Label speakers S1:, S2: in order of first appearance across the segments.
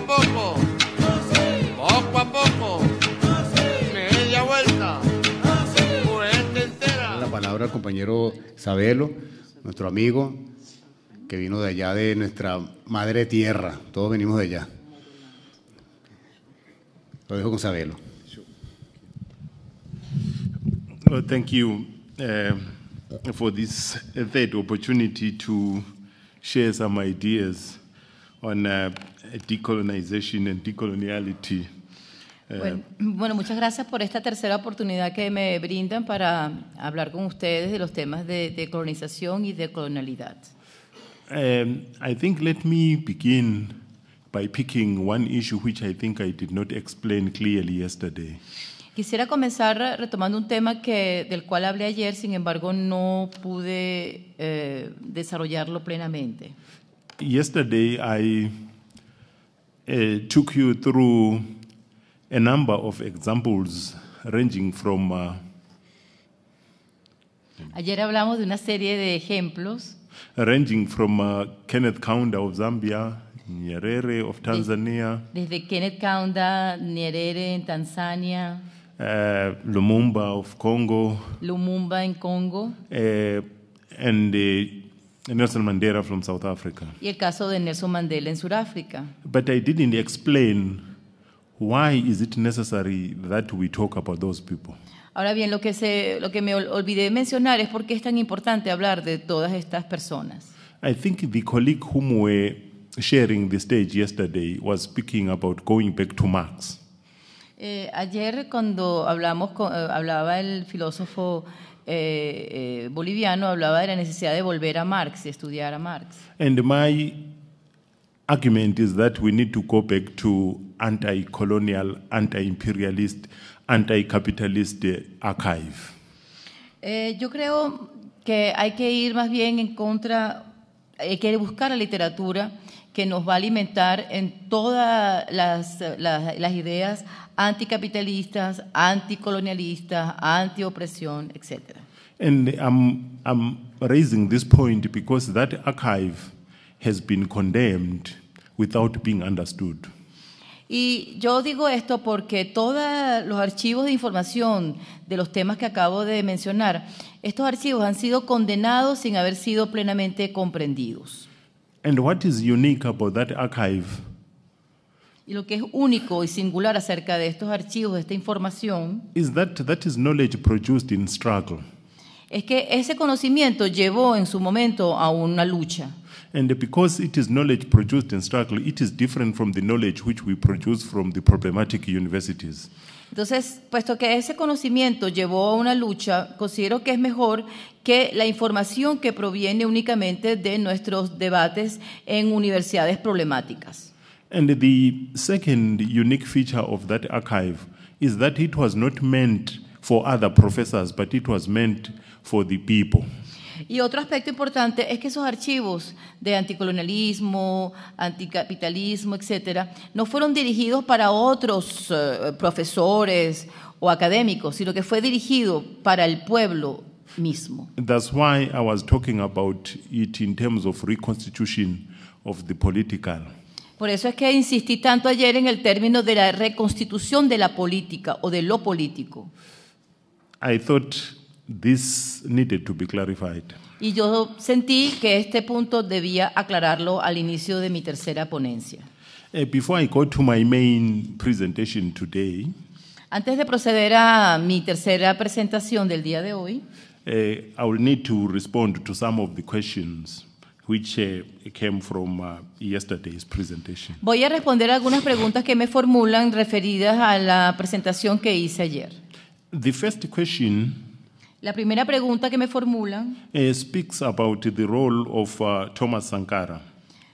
S1: poco a poco, poco a poco, media vuelta, por
S2: entera. La palabra al compañero Sabelo, nuestro amigo, que vino de allá, de nuestra madre tierra. Todos venimos de allá. Lo dejo con Sabelo.
S1: Well, thank you uh, for this eh, third opportunity to share some ideas on uh, decolonization and decoloniality. Eh,
S2: bueno, muchas gracias por esta tercera oportunidad que me brindan para hablar con ustedes de los temas de, decolonización y decolonialidad.
S1: colonialidad. Um, I think let me begin by picking one issue which I think I did not explain clearly yesterday.
S2: Quisiera comenzar retomando un tema que, del cual hablé ayer, sin embargo no pude eh, desarrollarlo plenamente.
S1: Yesterday I Uh, took you through a number of examples ranging from. Uh,
S2: Ayer hablamos de una serie de ejemplos.
S1: Ranging from uh, Kenneth Kaunda of Zambia, Nyerere of Tanzania.
S2: desde Kenneth Kaunda, Nyerere en Tanzania.
S1: Uh, Lumumba of Congo.
S2: Lumumba en Congo.
S1: Uh, and uh, Nelson Mandela from South Africa.
S2: y el caso de Nelson Mandela en Sudáfrica.
S1: But I didn't explain why is it necessary that we talk about those people.
S2: Ahora bien, lo que, se, lo que me olvidé mencionar es por qué es tan importante hablar de todas estas personas.
S1: I think the colleague whom we sharing the stage yesterday was speaking about going back to Marx.
S2: Eh, ayer cuando hablamos con, eh, hablaba el filósofo eh, eh, boliviano hablaba de la necesidad de volver a Marx y estudiar a Marx.
S1: And my argument is that we need to go back to anti-colonial, anti-imperialist, anti-capitalist eh, archive.
S2: Eh, yo creo que hay que ir más bien en contra, hay que buscar la literatura que nos va a alimentar en todas las, ideas anticapitalistas, anticolonialistas, antiopresión, etc.
S1: And raising this point because that archive has been condemned without being understood.
S2: Y yo digo esto porque todos los archivos de información de los temas que acabo de mencionar, estos archivos han sido condenados sin haber sido plenamente comprendidos.
S1: And what is unique about that archive?
S2: Y lo que es único y singular acerca de estos archivos, de esta información,
S1: Is that that is knowledge produced in struggle.
S2: es que ese conocimiento llevó en su momento a una lucha.
S1: And because it is knowledge produced in struggle, it is different from the knowledge which we produce from the problematic universities.
S2: Entonces, puesto que ese conocimiento llevó a una lucha, considero que es mejor que la información que proviene únicamente de nuestros debates en universidades problemáticas.
S1: And the second unique feature of that archive is that it was not meant for other professors, but it was the
S2: y otro aspecto importante es que esos archivos de anticolonialismo, anticapitalismo, etcétera, no fueron dirigidos para otros eh, profesores o académicos, sino que fue dirigido para el pueblo mismo. Por eso es que insistí tanto ayer en el término de la reconstitución de la política o de lo político.
S1: I This needed to be clarified.
S2: Y yo sentí que este punto debía aclararlo al inicio de mi tercera ponencia.
S1: Uh, before I go to my main presentation today,
S2: Antes de proceder a mi tercera presentación del día de hoy,
S1: uh, I will need to respond to some of the questions which uh, came from uh, yesterday's presentation.
S2: voy a responder algunas preguntas que me formulan referidas a la presentación que hice ayer.
S1: The first question
S2: La primera pregunta que me formulan
S1: eh, speaks about the role of uh, Thomas Sankara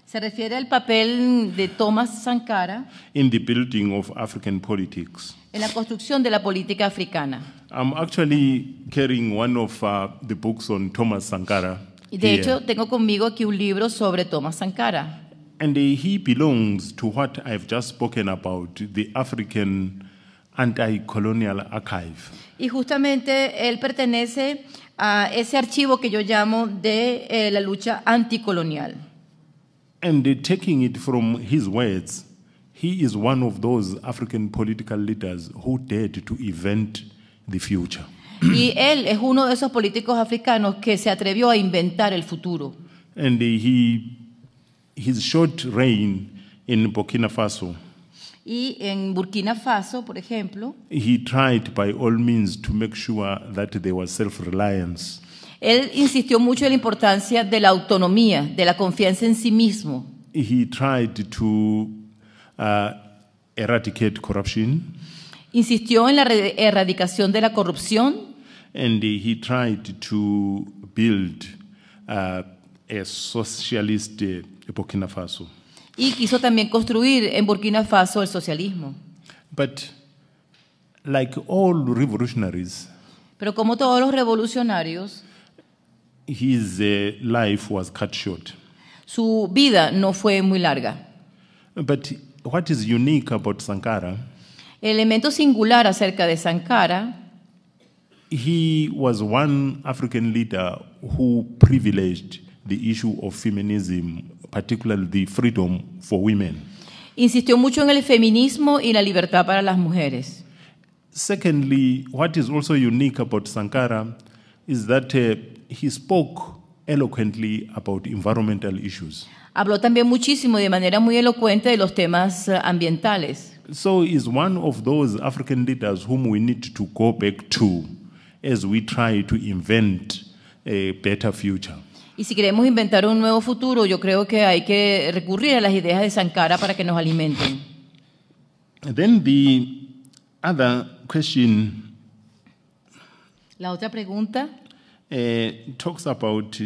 S2: se refiere al papel de Thomas Sankara
S1: in the building of African politics.
S2: en la construcción de la política africana.
S1: I'm actually carrying one of uh, the books on Thomas Sankara.
S2: Y de here. hecho, tengo conmigo aquí un libro sobre Thomas Sankara.
S1: And uh, he belongs to what I've just spoken about, the African Anti-Colonial Archive
S2: y justamente él pertenece a ese archivo que yo llamo de eh, la lucha anticolonial.
S1: And taking it from his words, he is one of those African political leaders who dared to invent the future.
S2: Y él es uno de esos políticos africanos que se atrevió a inventar el futuro.
S1: And he, his short reign in Burkina Faso
S2: y en Burkina Faso, por ejemplo,
S1: He tried by all means to make sure that there was self reliance.
S2: él insistió mucho en la importancia de la autonomía, de la confianza en sí mismo.
S1: He tried to uh, eradicate corruption
S2: Insistió en la erradicación de la corrupción
S1: and he tried to build uh, a socialist uh, Burkina Faso.
S2: Y quiso también construir en Burkina Faso el socialismo. Pero como todos los revolucionarios,
S1: eh,
S2: su vida no fue muy larga.
S1: But what is unique Sankara?
S2: El elemento singular acerca de Sankara
S1: he was un líder africano que privilegió el tema del feminismo particularly the freedom for women.
S2: Insistió mucho en el feminismo y la libertad para las mujeres.
S1: Secondly, what is also unique about Sankara is that uh, he spoke eloquently about environmental issues.
S2: Habló también muchísimo de manera muy elocuente de los temas eh, ambientales.
S1: So is one of those African leaders whom we need to go back to as we try to invent a better future.
S2: Y si queremos inventar un nuevo futuro, yo creo que hay que recurrir a las ideas de Sankara para que nos alimenten.
S1: Then the other question,
S2: La otra pregunta
S1: eh, talks about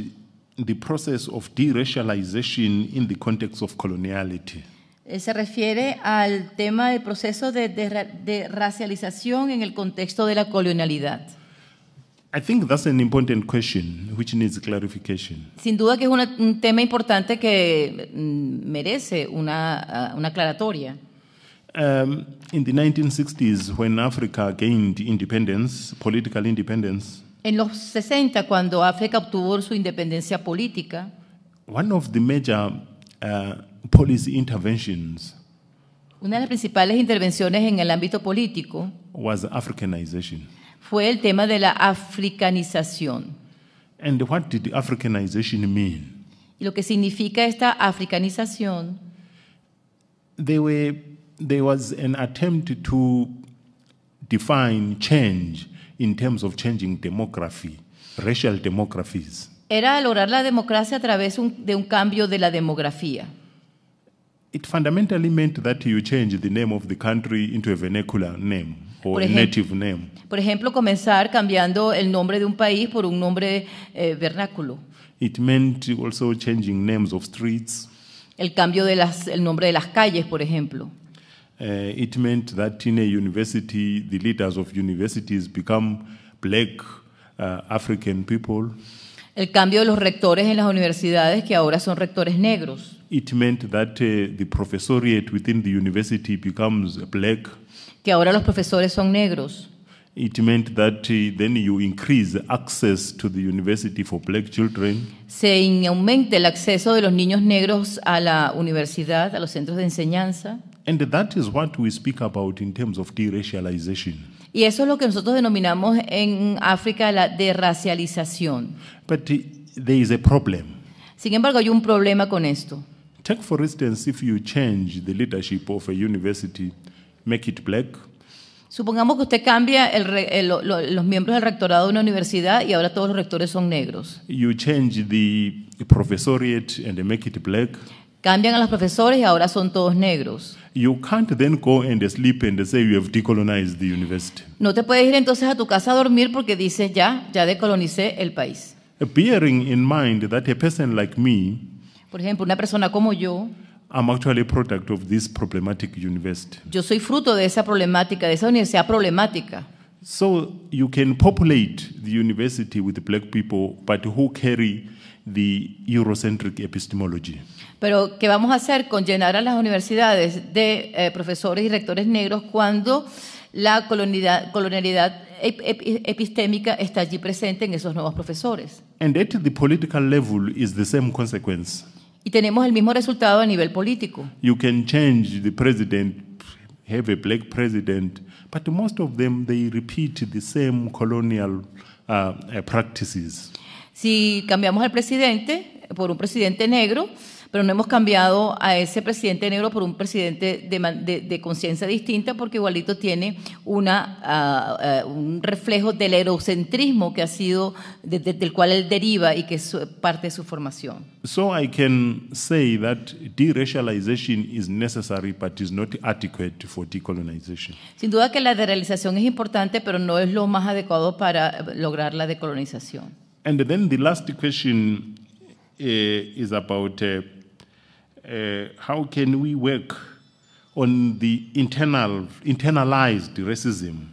S1: the process of in the context of coloniality.
S2: Eh, se refiere al tema del proceso de racialización en el contexto de la colonialidad.
S1: I think that's an important question which needs clarification.
S2: Sin duda que es una, un tema importante que mm, merece una, ah, una aclaratoria.
S1: Um, in the 1960s, when Africa gained independence, political independence,
S2: en los 60, cuando África obtuvo su independencia política,
S1: one of the major uh, policy interventions
S2: una de las principales intervenciones en el ámbito político
S1: was Africanization
S2: fue el tema de la africanización.
S1: And what did Africanization mean?
S2: Y lo que significa esta africanización.
S1: There, were, there was an attempt to define change in terms of changing demography, racial demographies.
S2: Era lograr la democracia a través un, de un cambio de la demografía
S1: it fundamentally meant that you change the name of the country into a vernacular name or native name.
S2: Por ejemplo, comenzar cambiando el nombre de un país por un nombre eh, vernáculo.
S1: It meant also changing names of
S2: streets. El cambio de las, el nombre de las calles, por ejemplo.
S1: Uh, it meant that in a university, the leaders of universities become black uh, African people.
S2: El cambio de los rectores en las universidades que ahora son rectores negros
S1: it meant that uh, the professoriate within the university becomes black.
S2: Que ahora los profesores son negros.
S1: It meant that uh, then you increase access to the university for black children.
S2: Se aumenta el acceso de los niños negros a la universidad, a los centros de enseñanza.
S1: And that is what we speak about in terms of deracialization.
S2: Y eso es lo que nosotros denominamos en África la deracialización.
S1: But uh, there is a problem.
S2: Sin embargo, hay un problema con esto.
S1: Take, for instance, if you change the leadership of a university, make it black.
S2: Supongamos que usted cambia el, el, los miembros del rectorado de una universidad y ahora todos los rectores son negros.
S1: You change the professoriate and make it black.
S2: Cambian a los profesores y ahora son todos negros.
S1: You can't then go and sleep and say you have decolonized the university.
S2: No te puedes ir entonces a tu casa a dormir porque dices ya, ya decolonicé el país.
S1: Bearing in mind that a person like me
S2: por ejemplo, una persona como yo,
S1: I'm actually a product of this problematic university.
S2: yo soy fruto de esa problemática, de esa universidad problemática.
S1: So you can populate the university with black people, but who carry the Eurocentric epistemology.
S2: Pero ¿qué vamos a hacer con llenar a las universidades de eh, profesores y rectores negros cuando la colonialidad, colonialidad epistémica está allí presente en esos nuevos profesores?
S1: And at the political level is the same consequence.
S2: Y tenemos el mismo resultado a nivel político.
S1: You can change the president, have a black president, but most of them they repeat the same colonial uh, uh practices.
S2: Si cambiamos al presidente por un presidente negro, pero no hemos cambiado a ese presidente negro por un presidente de, conciencia distinta porque igualito tiene una, ah, ah, un reflejo del eurocentrismo que ha sido, del cual él deriva y que es parte de su formación.
S1: So I can say
S2: Sin duda que la derealización es importante, pero no es lo más adecuado para eh, lograr la decolonización.
S1: And then the last question es eh, is eh, uh, how can we work on the internal, internalized racism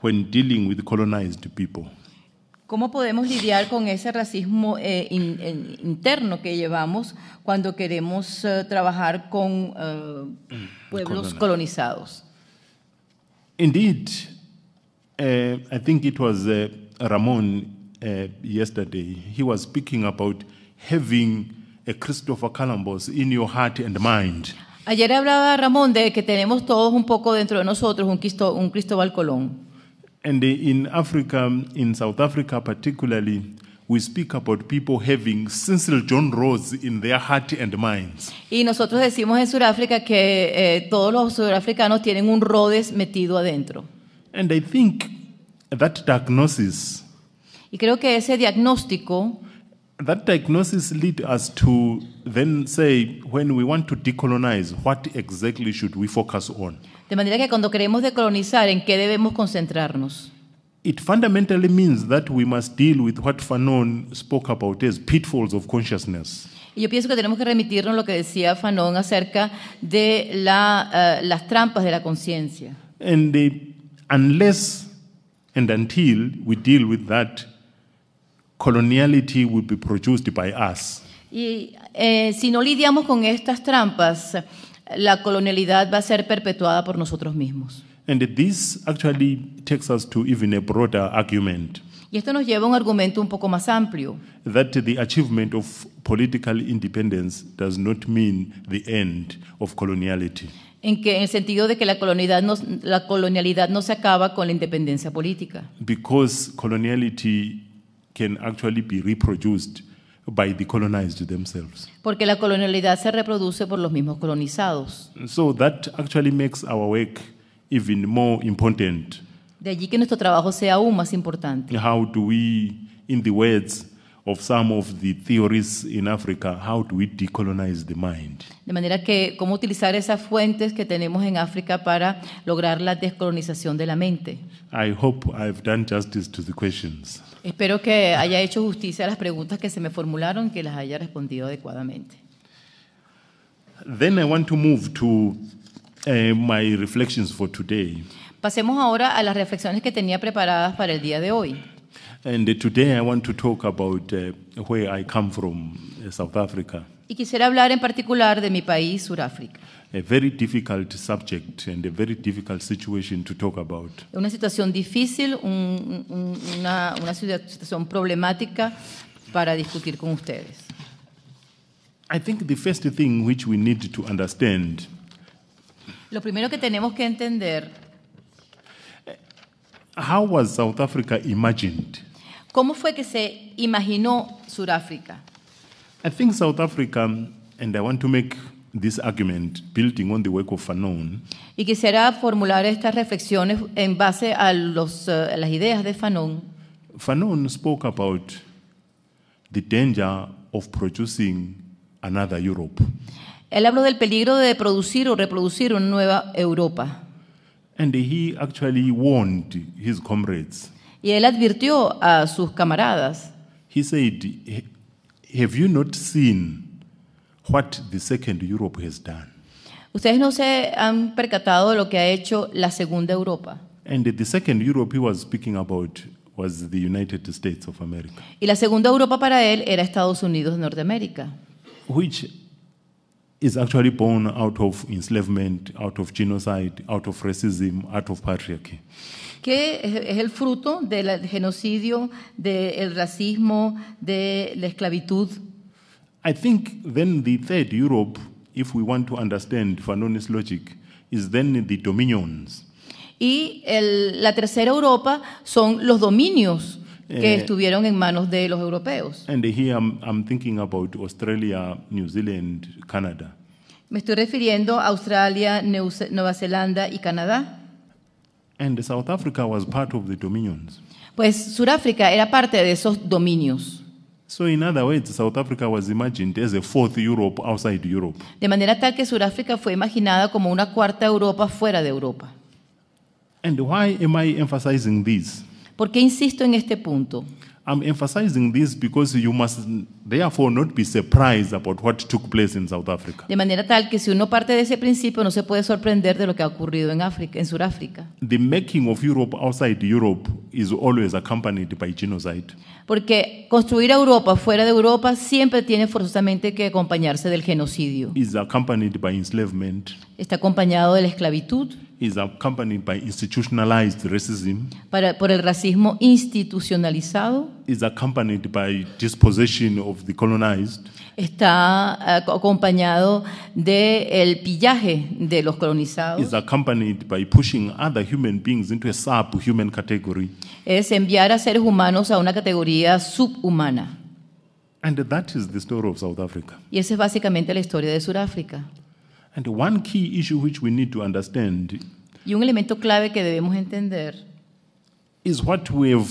S1: when dealing with colonized people?
S2: ¿Cómo podemos lidiar con ese racismo eh, in, in, interno que llevamos cuando queremos uh, trabajar con uh, pueblos colonizados?
S1: Indeed, uh, I think it was Ramon yesterday. He was speaking about having a Christopher Columbus in your heart and mind.
S2: Ayer hablaba Ramón de que tenemos todos un poco dentro de nosotros un, Cristo, un Cristóbal Colón.
S1: And in Africa, in South Africa particularly, we speak about people having Cecil John Rhodes in their heart and minds.
S2: Y nosotros decimos en Sudáfrica que eh, todos los sudafricanos tienen un Rhodes metido adentro.
S1: And I think that diagnosis
S2: y creo que ese diagnóstico
S1: that diagnosis lead us to then say when we want to decolonize what exactly should we focus on
S2: de manera que cuando queremos decolonizar en qué debemos concentrarnos
S1: it fundamentally means that we must deal with what fanon spoke about as pitfalls of consciousness
S2: y yo pienso que tenemos que remitirnos lo que decía fanon acerca de la, uh, las trampas de la conciencia
S1: and uh, unless and until we deal with that coloniality will be produced by us.
S2: Y eh, si no lidiamos con estas trampas, la colonialidad va a ser perpetuada por nosotros mismos.
S1: And this actually takes us to even a broader argument.
S2: Y esto nos lleva a un argumento un poco más amplio.
S1: That the achievement of political independence does not mean the end of coloniality.
S2: En, que, en el sentido de que la colonialidad, no, la colonialidad no se acaba con la independencia política.
S1: Because coloniality can actually be reproduced by the colonized themselves.
S2: Porque la colonialidad se reproduce por los mismos colonizados.
S1: So that actually makes our work even more important.
S2: De allí que nuestro trabajo sea aún más importante.
S1: How do we, in the words of some of the theories in Africa, how do we decolonize the mind?
S2: De manera que cómo utilizar esas fuentes que tenemos en África para lograr la descolonización de la mente.
S1: I hope I've done justice to the questions.
S2: Espero que haya hecho justicia a las preguntas que se me formularon y que las haya respondido adecuadamente. Pasemos ahora a las reflexiones que tenía preparadas para el día de hoy.
S1: And today I want to talk about uh, where I come from, uh, South Africa.
S2: Y quisiera hablar en particular de mi país, Sudáfrica.
S1: A very difficult subject and a very difficult situation to talk about.
S2: Una situación difícil, un, un, una, una situación problemática para discutir con ustedes.
S1: I think the first thing which we need to understand.
S2: Lo primero que tenemos que entender.
S1: How was South Africa imagined?
S2: ¿Cómo fue que se imaginó Sudáfrica?
S1: I think South Africa, and I want to make this argument building on the work of Fanon.
S2: Y quisiera formular estas reflexiones en base a, los, eh, las ideas de Fanon.
S1: Fanon spoke about the danger of producing another Europe.
S2: Él habló del peligro de producir o reproducir una nueva Europa.
S1: And he actually warned his comrades.
S2: Y él advirtió a sus camaradas.
S1: He said, "Have you not seen what the second Europe has done?"
S2: Ustedes no se han percatado de lo que ha hecho la segunda Europa.
S1: And the second Europe he was speaking about was the United States of America.
S2: Y la segunda Europa para él era Estados Unidos de Norteamérica.
S1: Which is actually born out of enslavement, out of genocide, out of racism, out of patriarchy.
S2: que es el fruto del genocidio, del racismo, de la esclavitud.
S1: I think then the third Europe, if we want to understand Fanon's logic, is then the dominions.
S2: Y el, la tercera Europa son los dominios. que eh, estuvieron en manos de los europeos.
S1: And here I'm, I'm thinking about Australia, New Zealand, Canada.
S2: Me estoy refiriendo a Australia, New Nueva Zelanda y Canadá.
S1: And South Africa was part of the dominions.
S2: Pues Sudáfrica era parte de esos dominios.
S1: So in other words, South Africa was imagined as a fourth Europe outside Europe.
S2: De manera tal que Sudáfrica fue imaginada como una cuarta Europa fuera de Europa.
S1: And why am I emphasizing this?
S2: ¿Por qué insisto en este punto?
S1: I'm emphasizing this because you must therefore not be surprised about what took place in South Africa.
S2: De manera tal que si uno parte de ese principio no se puede sorprender de lo que ha ocurrido en África, en Sudáfrica.
S1: The making of Europe outside Europe is always accompanied by genocide.
S2: Porque construir a Europa fuera de Europa siempre tiene forzosamente que acompañarse del genocidio.
S1: Is accompanied by enslavement.
S2: Está acompañado de la esclavitud. por el racismo institucionalizado. Está eh, acompañado de el pillaje de los colonizados. Es enviar a seres humanos a una categoría subhumana. Y esa es básicamente la historia de Sudáfrica.
S1: And one key issue which we need to understand
S2: y un elemento clave que debemos entender
S1: is what we have,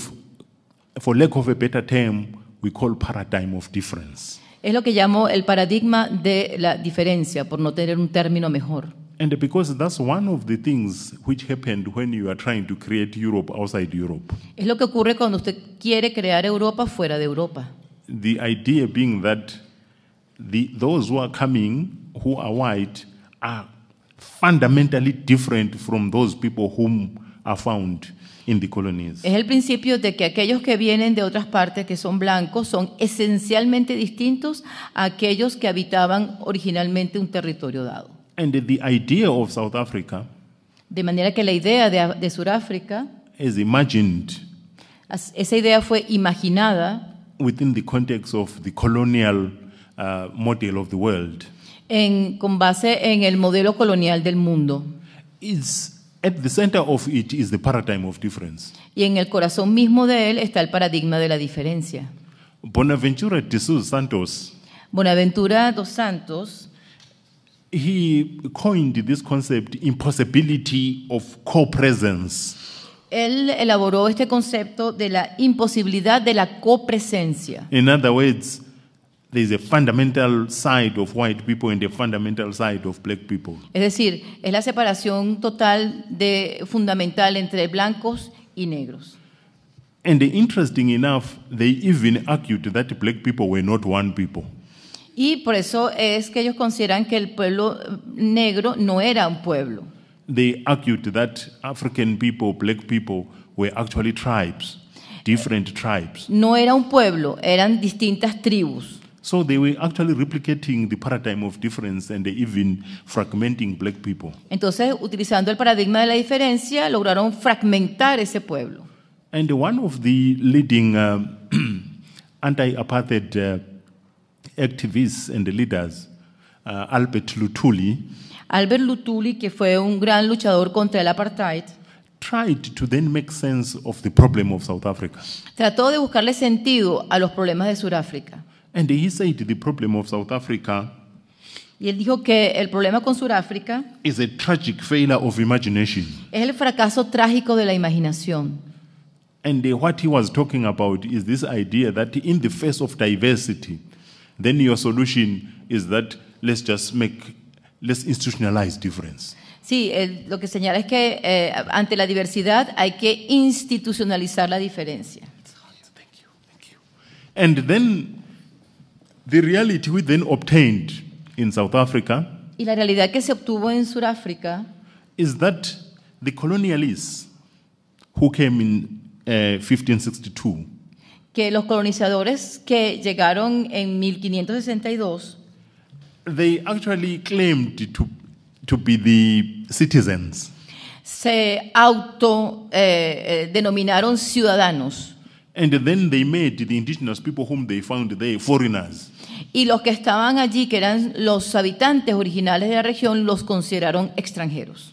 S1: for lack of a better term, we call paradigm of difference.
S2: Es lo que llamo el paradigma de la diferencia, por no tener un término mejor.
S1: And because that's one of the things which happened when you are trying to create Europe outside Europe.
S2: Es lo que ocurre cuando usted quiere crear Europa fuera de Europa.
S1: The idea being that the, those who are coming, who are white, es
S2: el principio de que aquellos que vienen de otras partes que son blancos son esencialmente distintos a aquellos que habitaban originalmente un territorio dado. de manera que la idea de, de Sudáfrica is esa idea fue imaginada
S1: within the context of the colonial del uh, model of the world
S2: en, con base en el modelo colonial del mundo. It's,
S1: at the center of it is the paradigm of difference.
S2: Y en el corazón mismo de él está el paradigma de la diferencia.
S1: Bonaventura de Santos.
S2: Bonaventura dos Santos.
S1: He coined this concept impossibility of co-presence.
S2: Él elaboró este concepto de la imposibilidad de la copresencia.
S1: In other words, There's a fundamental side of white people and a fundamental side of black people.
S2: Es decir, es la separación total de fundamental entre blancos y negros.
S1: And interesting enough, they even argued that black people were not one people.
S2: Y por eso es que ellos consideran que el pueblo eh, negro no era un pueblo.
S1: They argued that African people, black people were actually tribes, different tribes.
S2: No era un pueblo, eran distintas tribus.
S1: So they were actually replicating the paradigm of difference and even fragmenting black people.
S2: Entonces, utilizando el paradigma de la diferencia, lograron fragmentar ese pueblo.
S1: And one of the leading uh, anti-apartheid uh, activists and leaders, uh, Albert Lutuli,
S2: Albert Lutuli, que fue un gran luchador contra el apartheid,
S1: tried to then make sense of the problem of South Africa.
S2: Trató de buscarle sentido a los problemas de Sudáfrica.
S1: And he said the problem of South Africa
S2: Y él dijo que el problema con Sudáfrica
S1: is a tragic failure of imagination.
S2: es el fracaso trágico de la imaginación.
S1: And what he was talking about is this idea that in the face of diversity, then your solution is that let's just make, let's institutionalize difference.
S2: Sí, él, eh, lo que señala es que eh, ante la diversidad hay que institucionalizar la diferencia. Thank Thank
S1: you. you. And then the reality we then obtained in South Africa
S2: y la realidad que se obtuvo en Sudáfrica
S1: is that the colonialists who came in uh, eh, 1562
S2: que los colonizadores que llegaron en 1562
S1: they actually claimed to, to be the citizens
S2: se auto eh, eh, denominaron ciudadanos
S1: and then they made the indigenous people whom they found there foreigners
S2: y los que estaban allí, que eran los habitantes originales de la región, los consideraron extranjeros.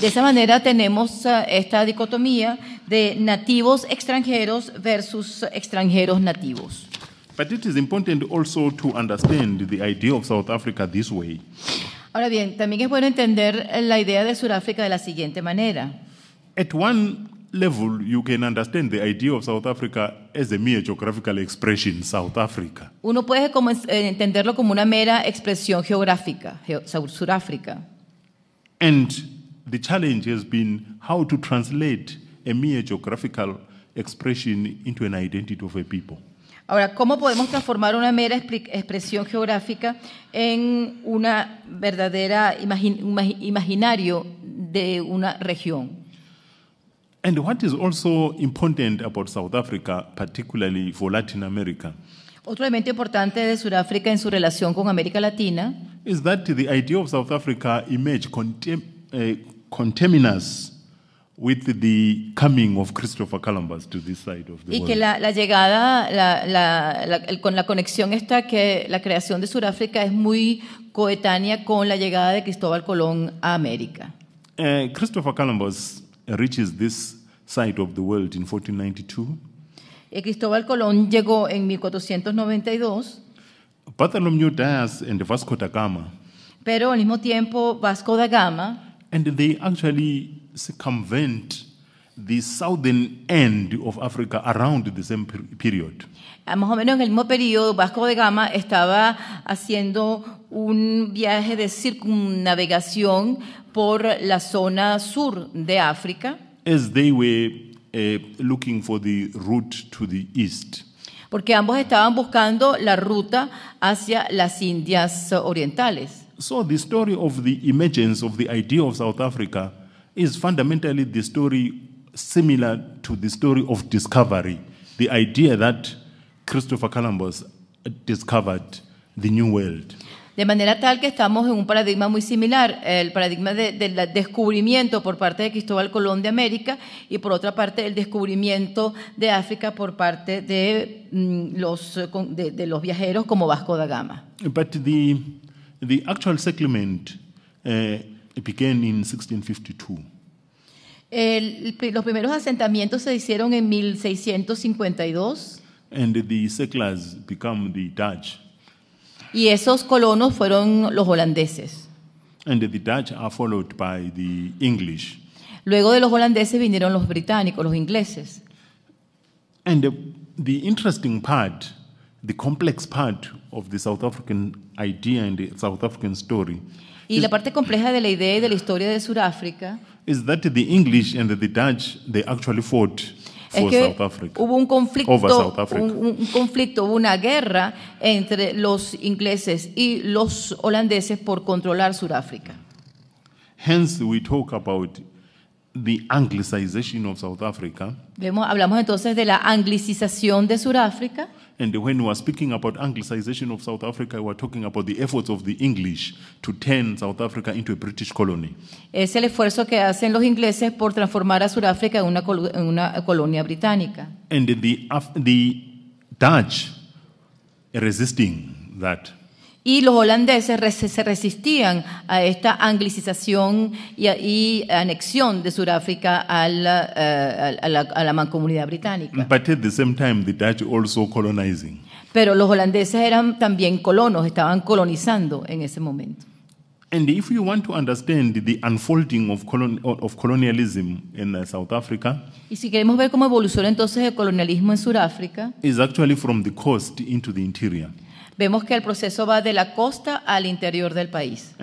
S2: De esa manera tenemos eh, esta dicotomía de nativos extranjeros versus extranjeros nativos. Ahora bien, también es bueno entender la idea de Sudáfrica de la siguiente manera.
S1: At one level, you can understand the idea of South Africa as a mere geographical expression, South Africa.
S2: Uno puede como eh, entenderlo como una mera expresión geográfica, Sudáfrica.
S1: And the challenge has been how to translate a mere geographical expression into an identity of a people.
S2: Ahora, ¿cómo podemos transformar una mera expresión geográfica en una verdadera imagin imaginario de una región?
S1: And what is also important about South Africa, particularly for Latin America, Otro elemento is that the idea of South Africa emerged contem eh, contemporaneous with the coming of Christopher Columbus to this side of the y world. que la,
S2: la llegada, la, la, la, el, con la conexión esta que la creación de Sudáfrica es muy coetánea con la llegada de Cristóbal Colón a América.
S1: Eh, Christopher Columbus reaches this side of the world in 1492.
S2: Eh, Cristóbal Colón llegó en 1492.
S1: Bartholomew Dias and Vasco da Gama.
S2: Pero al mismo tiempo Vasco da Gama.
S1: And they actually circumvent the southern end of Africa around the same period.
S2: Ah, más en el mismo periodo, Vasco de Gama estaba haciendo un viaje de circunnavegación por la zona sur de África.
S1: As they were eh, looking for the route to the east.
S2: Porque ambos estaban buscando la ruta hacia las Indias orientales.
S1: So the story of the emergence of the idea of South Africa is fundamentally the story similar to the story of discovery, the idea that Christopher Columbus discovered the New World.
S2: De manera tal que estamos en un paradigma muy similar, el paradigma del descubrimiento por parte de Cristóbal Colón de América y por otra parte el descubrimiento de África por parte de mm, los, eh, de, los viajeros como Vasco da Gama.
S1: But the, the actual settlement eh, began in 1652.
S2: los primeros asentamientos se hicieron en 1652
S1: and the settlers become the Dutch.
S2: Y esos colonos fueron los holandeses.
S1: And the Dutch are followed by the English.
S2: Luego de los holandeses vinieron los británicos, los ingleses.
S1: And the, the interesting part, the complex part of the South African idea and the South African story.
S2: Y la parte compleja de la idea y de la historia de Sudáfrica
S1: is that the English and the Dutch they actually fought hubo un conflicto,
S2: un, conflicto, hubo una guerra entre los ingleses y los holandeses por controlar Sudáfrica. Vemos, hablamos entonces de la anglicización de Sudáfrica.
S1: And when we were speaking about Anglicization of South Africa, we were talking about the efforts of the English to turn South Africa into a British colony.
S2: Es el esfuerzo que hacen los ingleses por transformar a Sudáfrica en una, col en una colonia británica.
S1: And the, the Dutch resisting that.
S2: y los holandeses se resistían a esta anglicización y, anexión de Sudáfrica eh, a la, mancomunidad británica. Pero los holandeses eran también colonos, estaban colonizando en ese momento. y si queremos ver cómo evolucionó entonces el colonialismo en Sudáfrica,
S1: is actually from the coast into the interior.
S2: Vemos que el proceso va de la costa al interior del país.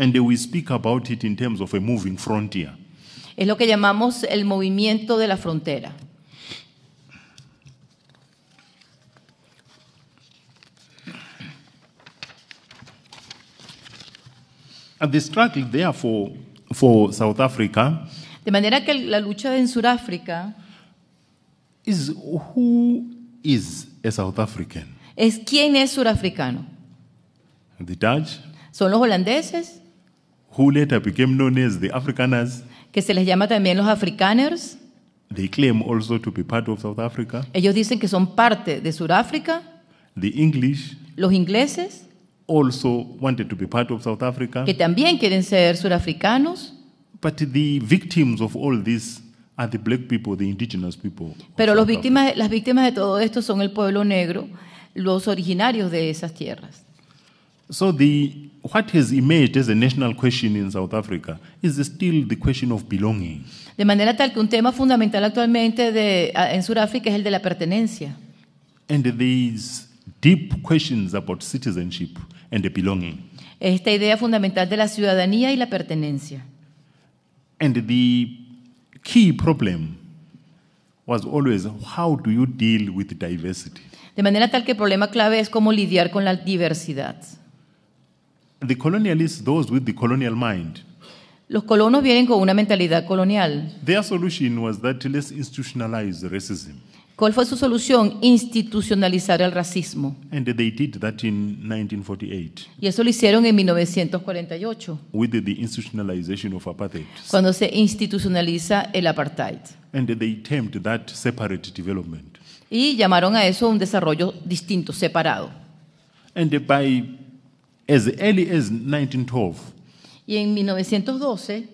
S2: Es lo que llamamos el movimiento de la frontera.
S1: And therefore
S2: de manera que la lucha en Sudáfrica is who
S1: is a South
S2: es quién es surafricano. The Dutch, Son los holandeses,
S1: who later became known as the Afrikaners,
S2: que se les llama también los Afrikaners.
S1: They claim also to be part of South Africa.
S2: Ellos dicen que son parte de Sudáfrica.
S1: The English,
S2: los ingleses,
S1: also wanted to be part of South Africa. que
S2: también quieren ser surafricanos.
S1: But the victims of all this are the black people, the indigenous people.
S2: Pero los víctimas, las víctimas de todo esto son el pueblo negro los originarios de esas tierras.
S1: So the what has emerged as a national question in South Africa is still the question of belonging.
S2: De manera tal que un tema fundamental actualmente de, en Sudáfrica es el de la pertenencia.
S1: And these deep questions about citizenship and the belonging.
S2: Esta idea fundamental de la ciudadanía y la pertenencia.
S1: And the key problem was always how do you deal with diversity?
S2: De manera tal que el problema clave es cómo lidiar con la diversidad. Los colonos vienen con una mentalidad colonial. ¿Cuál fue su solución? Institucionalizar el racismo. Y eso lo hicieron en 1948. apartheid. Cuando se institucionaliza el apartheid.
S1: And they that separate
S2: y llamaron a eso un desarrollo distinto, separado.
S1: And by as early as 1912,
S2: y en 1912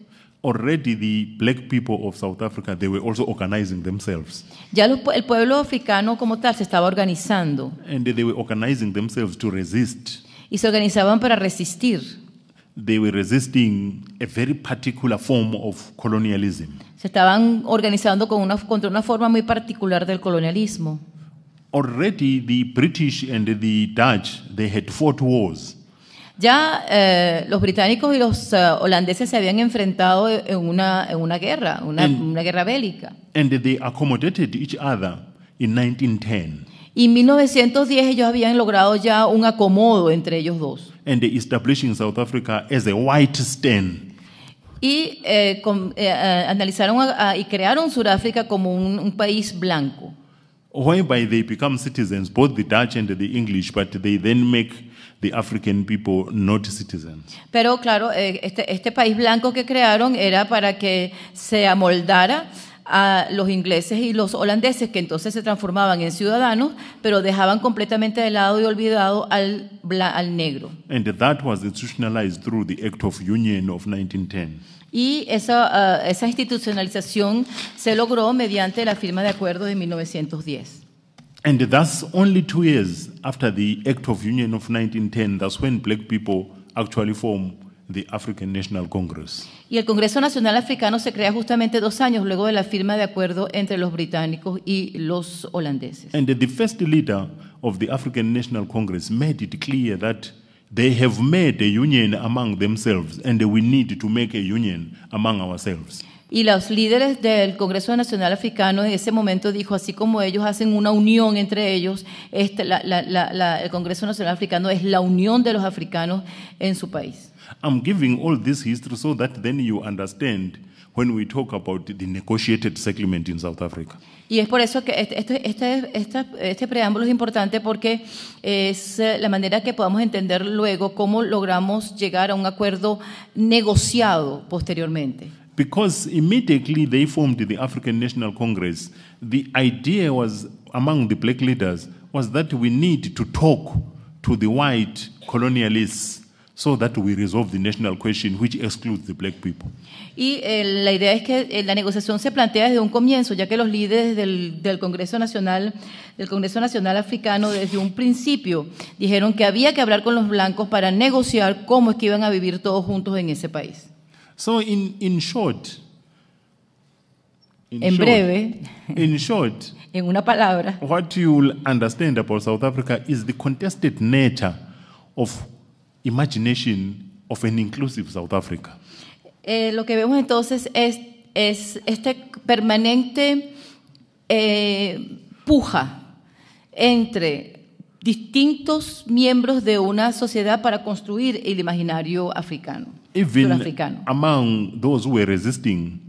S1: already the black people of South Africa they were also organizing themselves.
S2: Ya los, el pueblo africano como tal se estaba organizando.
S1: And they were organizing themselves to resist.
S2: Y se organizaban para resistir.
S1: They were resisting a very particular form of colonialism.
S2: Se estaban organizando con una, contra una forma muy particular del colonialismo.
S1: Already the British and the Dutch they had fought wars.
S2: Ya eh, los británicos y los uh, holandeses se habían enfrentado en una, en una guerra, una, and, una guerra bélica.
S1: And they accommodated each other in 1910.
S2: Y en 1910 ellos habían logrado ya un acomodo entre ellos dos.
S1: And they established in South Africa as a white stain.
S2: Y eh, con, eh, eh, analizaron a, a, y crearon Sudáfrica como un, un país blanco.
S1: Whereby they become citizens, both the Dutch and the English, but they then make the African people not citizens.
S2: Pero claro, eh, este, este país blanco que crearon era para que se amoldara a los ingleses y los holandeses, que entonces se transformaban en ciudadanos, pero dejaban completamente de lado y olvidado al, negro.
S1: And that was institutionalized through the Act of Union of 1910.
S2: Y esa, ah, esa institucionalización se logró mediante la firma de acuerdo de 1910.
S1: And that's only two years after the Act of Union of 1910, that's when black people actually form
S2: y el Congreso Nacional Africano se crea justamente dos años luego de la firma de acuerdo entre los británicos y los holandeses. Y los líderes del Congreso Nacional Africano en ese momento dijo, así como ellos hacen una unión entre ellos, este, el Congreso Nacional Africano es la unión de los africanos en su país.
S1: I'm giving all this history so that then you understand when we talk about the negotiated settlement in South Africa.
S2: Y es por eso que este, este, este, este preámbulo es importante porque es eh, la manera que podamos entender luego cómo logramos llegar a un acuerdo negociado posteriormente.
S1: Because immediately they formed the African National Congress, the idea was among the black leaders was that we need to talk to the white colonialists so that we resolve the national question which excludes the black people.
S2: Y eh, la idea es que eh, la negociación se plantea desde un comienzo, ya que los líderes del, del, Congreso Nacional, del Congreso Nacional Africano, desde un principio dijeron que había que hablar con los blancos para negociar cómo es que iban a vivir todos juntos en ese país.
S1: So in, in short, in en short, breve, in
S2: en una palabra,
S1: what you will understand about South Africa is the contested nature of imagination of an inclusive South Africa.
S2: Eh, lo que vemos entonces es, es este permanente eh, puja entre distintos miembros de una sociedad para construir el imaginario africano.
S1: among those who were resisting,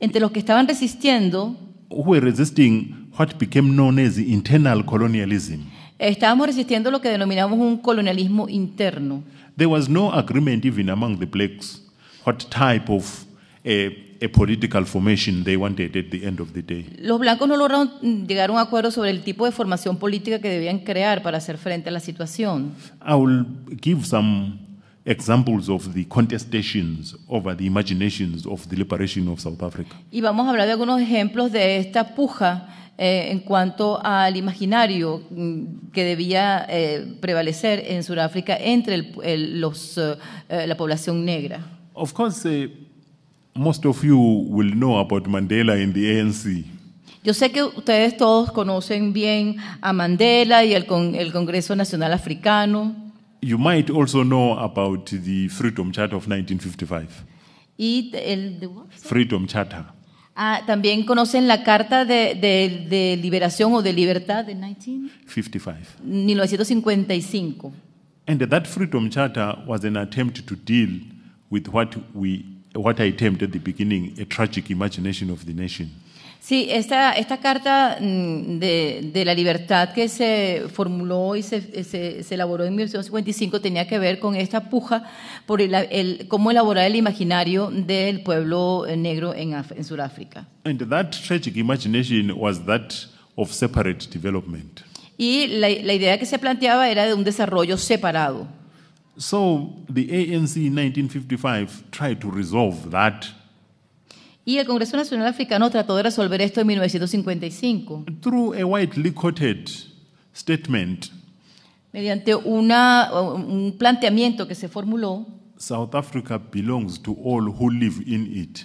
S2: entre los que estaban resistiendo,
S1: who were resisting what became known as internal colonialism
S2: Estábamos resistiendo lo que denominamos un colonialismo interno.
S1: There was no agreement even among the blacks what type of a, eh, a political formation they wanted at the end of the day.
S2: Los blancos no lograron llegar a un acuerdo sobre el tipo de formación política que debían crear para hacer frente a la situación.
S1: I will give some examples of the contestations over the imaginations of the liberation of South Africa.
S2: Y vamos a hablar de algunos ejemplos de esta puja eh, en cuanto al imaginario mm, que debía eh, prevalecer en Sudáfrica entre el, los, eh, la población negra.
S1: Of course, most of you will know about Mandela and the ANC.
S2: Yo sé que ustedes todos conocen bien a Mandela y el, Congreso Nacional Africano.
S1: You might also know about the Freedom Charter of 1955.
S2: Y el, the
S1: Freedom Charter.
S2: Ah, también conocen la Carta de, Liberación o de Libertad de
S1: 1955.
S2: 1955.
S1: And that Freedom Charter was an attempt to deal with what we what I termed at the beginning a tragic imagination of the nation.
S2: Sí, esta, esta carta mm, de, de, la libertad que se formuló y se, se, elaboró en 1955 tenía que ver con esta puja por el, el, cómo elaborar el imaginario del pueblo eh, negro en, en Sudáfrica. Y la, la idea que se planteaba era de un desarrollo separado.
S1: So the ANC in 1955 tried to resolve that
S2: y el Congreso Nacional Africano trató de resolver esto en 1955.
S1: Through a statement,
S2: mediante una, un planteamiento que se formuló.
S1: South Africa belongs to all who live in it.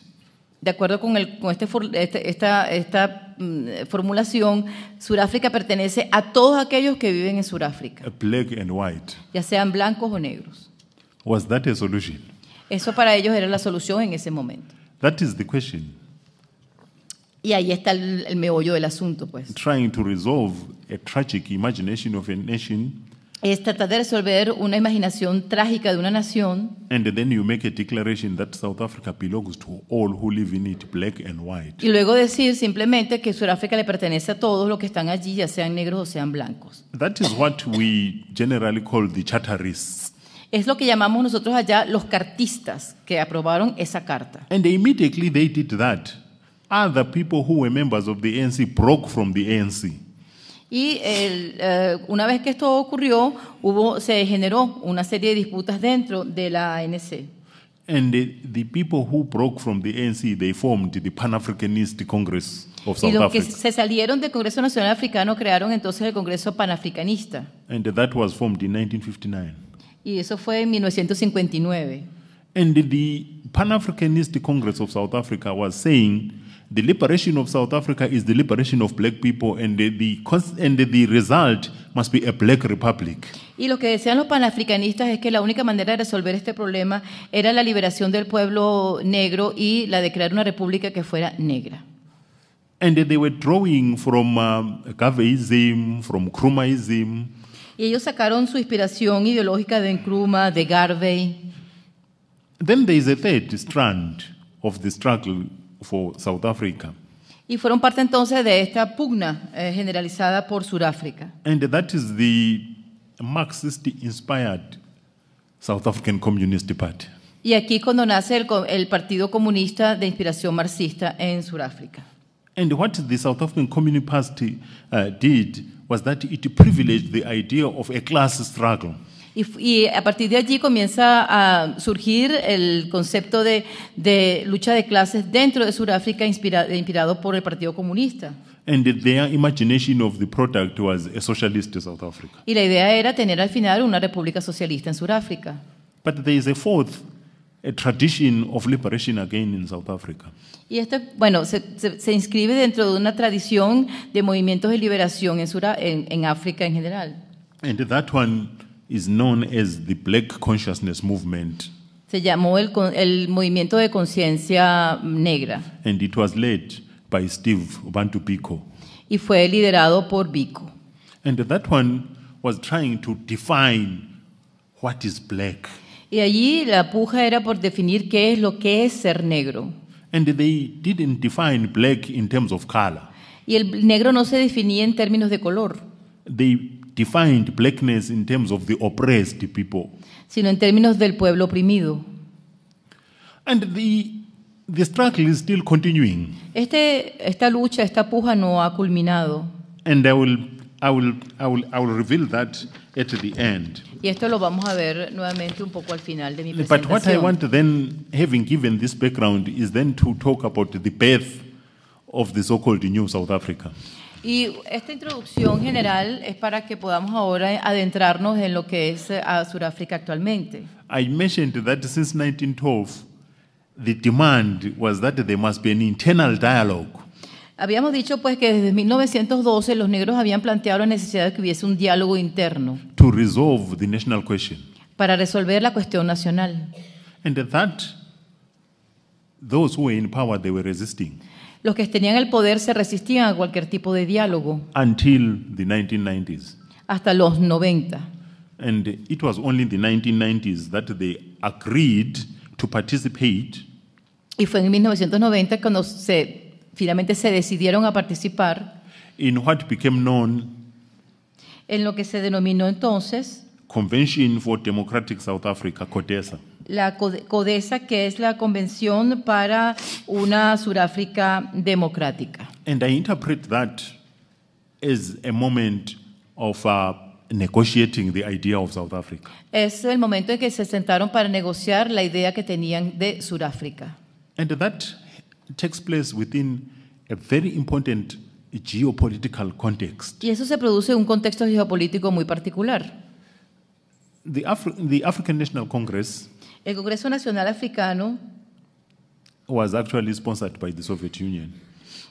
S2: De acuerdo con, el, con este, este esta, esta mm, formulación, Sudáfrica pertenece a todos aquellos que viven en Sudáfrica.
S1: Black and white.
S2: Ya sean blancos o negros.
S1: Was that a solution?
S2: Eso para ellos era la solución en ese momento.
S1: That is the question.
S2: Y ahí está el, el meollo del asunto, pues.
S1: Trying to resolve a tragic imagination of a nation.
S2: Es tratar de resolver una imaginación trágica de una nación.
S1: And then you make a declaration that South Africa belongs to all who live in it, black and white.
S2: Y luego decir simplemente que Sudáfrica le pertenece a todos los que están allí, ya sean negros o sean blancos.
S1: That is what we generally call the charterists.
S2: Es lo que llamamos nosotros allá los cartistas que aprobaron esa carta.
S1: And immediately they did that. Other people who were members of the ANC broke from the ANC.
S2: Y el, eh, una vez que esto ocurrió, hubo, se generó una serie de disputas dentro de la ANC.
S1: And the, the people who broke from the ANC, they formed the Pan-Africanist Congress of South y los que Africa. se
S2: salieron del Congreso Nacional Africano crearon entonces el Congreso Panafricanista.
S1: And that was formed in 1959.
S2: Y eso fue en 1959.
S1: And the Pan-Africanist Congress of South Africa was saying the liberation of South Africa is the liberation of black people and the, the, and the result must be a black
S2: republic. Y lo que decían los panafricanistas es que la única manera de resolver este problema era la liberación del pueblo negro y la de crear una república que fuera negra.
S1: And they were drawing from um, uh, Gaveism, from Krumaism,
S2: y ellos sacaron su inspiración ideológica de Nkrumah, de Garvey.
S1: strand of the struggle for South Africa.
S2: Y fueron parte entonces de esta pugna eh, generalizada por Sudáfrica.
S1: And that is the Marxist inspired South African Communist Party.
S2: Y aquí cuando nace el, el Partido Comunista de inspiración marxista en Sudáfrica.
S1: And what the South African Communist Party eh, did was that it privileged the idea of a class struggle.
S2: Y, y, a partir de allí comienza a surgir el concepto de, de lucha de clases dentro de Sudáfrica inspira, inspirado por el Partido Comunista.
S1: And their imagination of the product was a socialist South Africa.
S2: Y la idea era tener al final una república socialista en Sudáfrica.
S1: But there is a fourth a tradition of liberation again in South Africa.
S2: Y esto, bueno, se, se, se inscribe dentro de una tradición de movimientos de liberación en, Sura, en, en África en general.
S1: And that one is known as the Black Consciousness Movement.
S2: Se llamó el, el movimiento de conciencia negra.
S1: And it was led by Steve Bantu Biko.
S2: Y fue liderado por Biko.
S1: And that one was trying to define what is black.
S2: Y allí la puja era por definir qué es lo que es ser negro.
S1: And they didn't define black in terms of color.
S2: Y el negro no se definía en términos de color.
S1: They defined blackness in terms of the oppressed people.
S2: Sino en términos del pueblo oprimido. And the
S1: the struggle is still continuing.
S2: Este esta lucha, esta puja no ha culminado.
S1: And I will I will I will I will reveal that at the end.
S2: But what I want
S1: then, having given this background, is then to talk about the birth of the so-called New South Africa.
S2: Y esta introducción general es para que podamos ahora adentrarnos en lo que es eh, a Sudáfrica actualmente.
S1: I mentioned that since 1912, the demand was that there must be an internal dialogue
S2: Habíamos dicho pues que desde 1912 los negros habían planteado la necesidad de que hubiese un diálogo interno para resolver la cuestión nacional. And Los que tenían el poder se resistían a cualquier tipo de diálogo. Hasta los 90.
S1: And it was 1990s that they agreed
S2: Y fue en 1990 cuando se finalmente se decidieron a participar
S1: in what became known
S2: en lo que se denominó entonces
S1: Convention for Democratic South Africa, CODESA.
S2: La CODESA, que es la Convención para una Sudáfrica Democrática.
S1: And I interpret that as a moment of uh, negotiating the idea of South Africa.
S2: Es el momento en que se sentaron para negociar la idea que tenían de Sudáfrica.
S1: And that takes place within a very important geopolitical context.
S2: Y eso se produce en un contexto geopolítico muy particular.
S1: The, Afri the African National Congress
S2: El Congreso Nacional Africano
S1: was actually sponsored by the Soviet Union.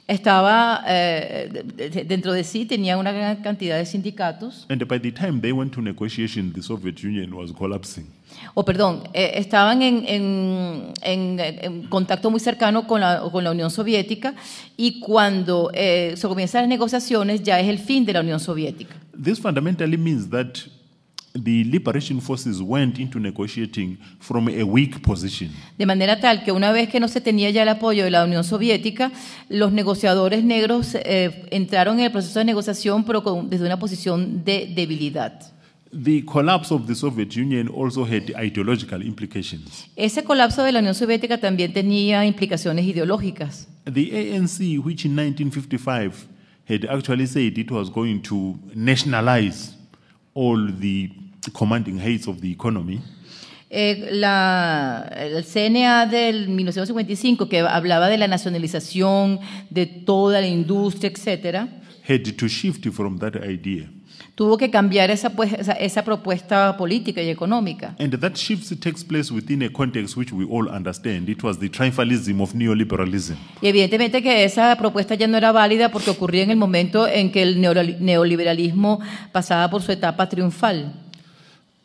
S2: estaba eh, dentro de sí tenía una gran cantidad de sindicatos. O oh, perdón, eh, estaban en, en, en, contacto muy cercano con la, con la Unión Soviética y cuando eh, se comienzan las negociaciones ya es el fin de la Unión Soviética.
S1: This fundamentally means the liberation forces went into negotiating from a weak position.
S2: De manera tal que una vez que no se tenía ya el apoyo de la Unión Soviética, los negociadores negros eh, entraron en el proceso de negociación pero con, desde una posición de debilidad.
S1: The collapse of the Soviet Union also had ideological implications.
S2: Ese colapso de la Unión Soviética también tenía implicaciones ideológicas.
S1: The ANC, which in 1955 had actually said it was going to nationalize all the
S2: eh, la, el CNA del 1955, que hablaba de la nacionalización de toda la industria, etcétera tuvo que cambiar pues, esa, esa, propuesta política y económica. And Y evidentemente que esa propuesta ya no era válida porque ocurría en el momento en que el neoliberalismo pasaba por su etapa triunfal.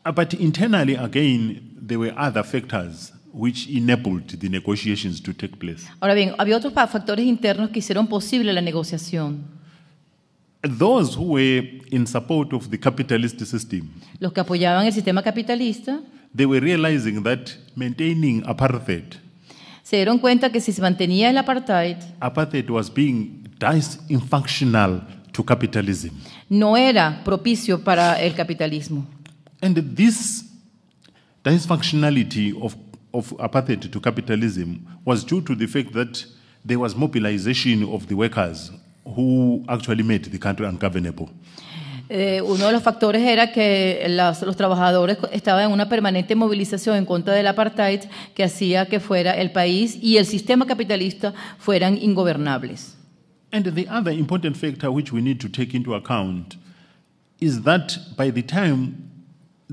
S1: Uh, but internally, again, there were other factors which enabled the negotiations to take place.
S2: Ahora bien, había otros factores internos que hicieron posible la negociación.
S1: Those who were in support of the capitalist system,
S2: Los que apoyaban el sistema capitalista
S1: they were realizing that maintaining apartheid,
S2: se dieron cuenta que si se mantenía el apartheid,
S1: apartheid was being dysfunctional to capitalism.
S2: no era propicio para el capitalismo.
S1: And this dysfunctionality of, of apartheid to capitalism was due to the fact that there was mobilization of the workers who actually made the country ungovernable.
S2: Eh, uno de los factores era que las, los trabajadores estaban en una permanente movilización en contra del apartheid que hacía que fuera el país y el sistema capitalista fueran ingobernables.
S1: And the other important factor which we need to take into account is that by the time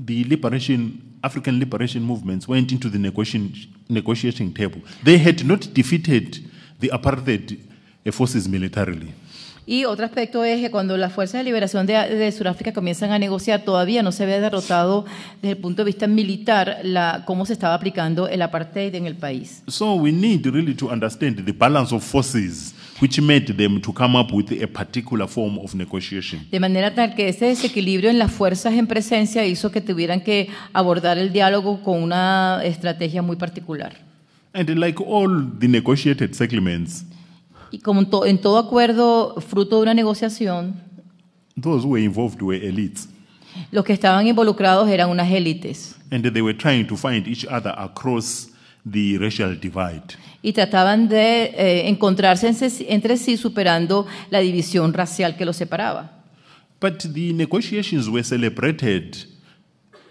S1: the liberation, African liberation movements went into the negotiating table. They had not defeated the apartheid eh, forces militarily.
S2: Y otro aspecto es que cuando las fuerzas de liberación de, de Sudáfrica comienzan a negociar, todavía no se había derrotado desde el punto de vista militar la, cómo se estaba aplicando el apartheid en el país.
S1: So we need really to understand the balance of forces which made them to come up with a particular form of negotiation.
S2: De manera tal que ese desequilibrio en las fuerzas en presencia hizo que tuvieran que abordar el diálogo con una estrategia muy particular.
S1: And like all the negotiated settlements,
S2: y como en, todo acuerdo fruto de una negociación,
S1: those involved were elites.
S2: Los que estaban involucrados eran unas élites.
S1: And they were trying to find each other across
S2: y trataban de eh, encontrarse entre sí superando la división racial que los separaba.
S1: But the negotiations were celebrated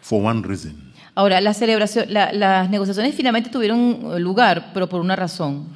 S1: for one reason.
S2: Ahora, las negociaciones finalmente tuvieron lugar, pero por una razón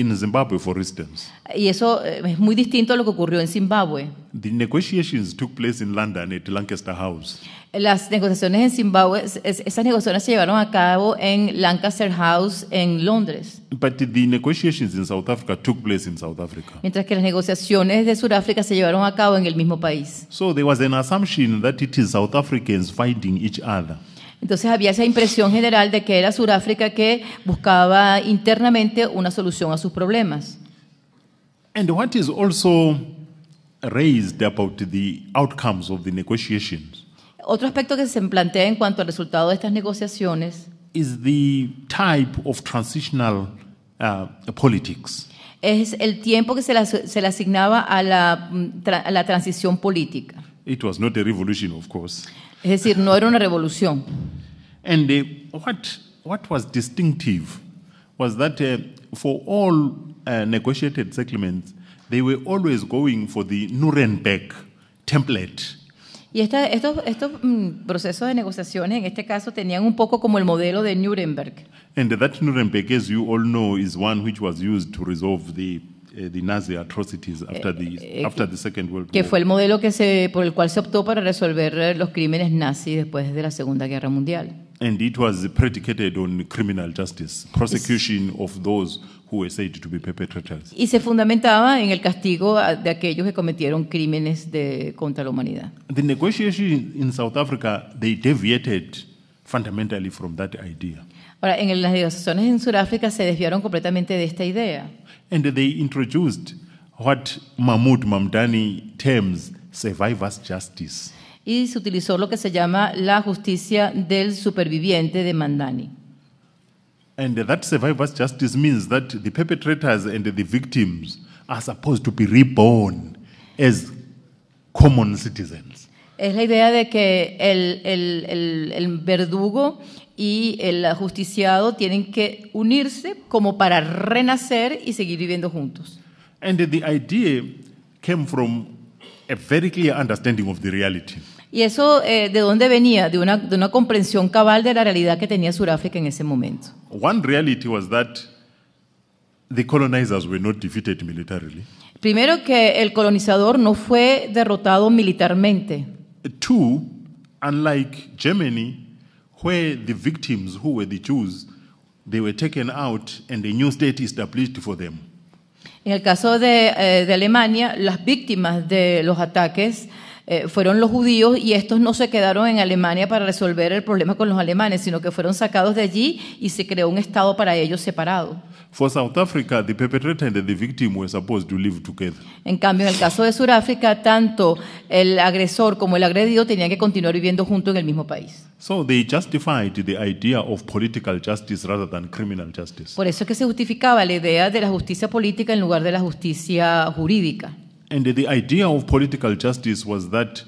S1: in Zimbabwe, for instance.
S2: Y eso eh, es muy distinto a lo que ocurrió en Zimbabue.
S1: The negotiations took place in London at Lancaster House.
S2: Las negociaciones en Zimbabue, esas negociaciones se llevaron a cabo en Lancaster House en Londres.
S1: But the negotiations in South Africa took place in South Africa.
S2: Mientras que las negociaciones de Sudáfrica se llevaron a cabo en el mismo país.
S1: So there was an assumption that it is South Africans fighting each other.
S2: Entonces había esa impresión general de que era Sudáfrica que buscaba internamente una solución a sus problemas.
S1: And what is also raised about the outcomes of the negotiations
S2: Otro aspecto que se plantea en cuanto al resultado de estas negociaciones
S1: is the type of transitional uh, politics.
S2: es el tiempo que se le, se le asignaba a la, mm, la transición política.
S1: It was not a revolution, of course.
S2: Es decir, no era una revolución.
S1: And uh, what, what was distinctive was that uh, for all uh, negotiated settlements, they were always going for the Nuremberg template.
S2: Y esta, estos, estos mm, procesos de negociaciones, en este caso, tenían un poco como el modelo de Nuremberg.
S1: And that Nuremberg, as you all know, is one which was used to resolve the eh, the Nazi atrocities after eh, the, eh, after the Second World War. Que fue el
S2: modelo que se, por el cual se optó para resolver los crímenes nazis después de la Segunda Guerra Mundial.
S1: And it was predicated on criminal justice, prosecution of those who were said to be perpetrators.
S2: Y se fundamentaba en el castigo de aquellos que cometieron crímenes de, contra la humanidad.
S1: The negotiations in South Africa they deviated fundamentally from that idea.
S2: Ahora, en las negociaciones en Sudáfrica se desviaron completamente de esta idea.
S1: and they introduced what Mahmoud Mamdani terms survivor's justice.
S2: Y se utilizó lo que se llama la justicia del superviviente de Mandani.
S1: And that survivor's justice means that the perpetrators and the victims are supposed to be reborn as common citizens.
S2: Es la idea de que el, el, el, el verdugo y el ajusticiado tienen que unirse como para renacer y seguir viviendo juntos.
S1: And the idea
S2: ¿Y eso eh, de dónde venía? De una, de una comprensión cabal de la realidad que tenía Sudáfrica en ese momento.
S1: One reality was
S2: Primero que el colonizador no fue derrotado militarmente. Two,
S1: unlike Germany, en
S2: el caso eh, de, Alemania, las víctimas de los ataques eh, fueron los judíos y estos no se quedaron en Alemania para resolver el problema con los alemanes, sino que fueron sacados de allí y se creó un Estado para ellos separado.
S1: For South Africa, the perpetrator and the victim were supposed to live together.
S2: En cambio, en el caso de Sudáfrica, tanto el agresor como el agredido tenían que continuar viviendo juntos en el mismo país.
S1: So they justified the idea of political justice rather than criminal justice.
S2: Por eso es que se justificaba la idea de la justicia política en lugar de la justicia jurídica.
S1: And the idea of political justice was that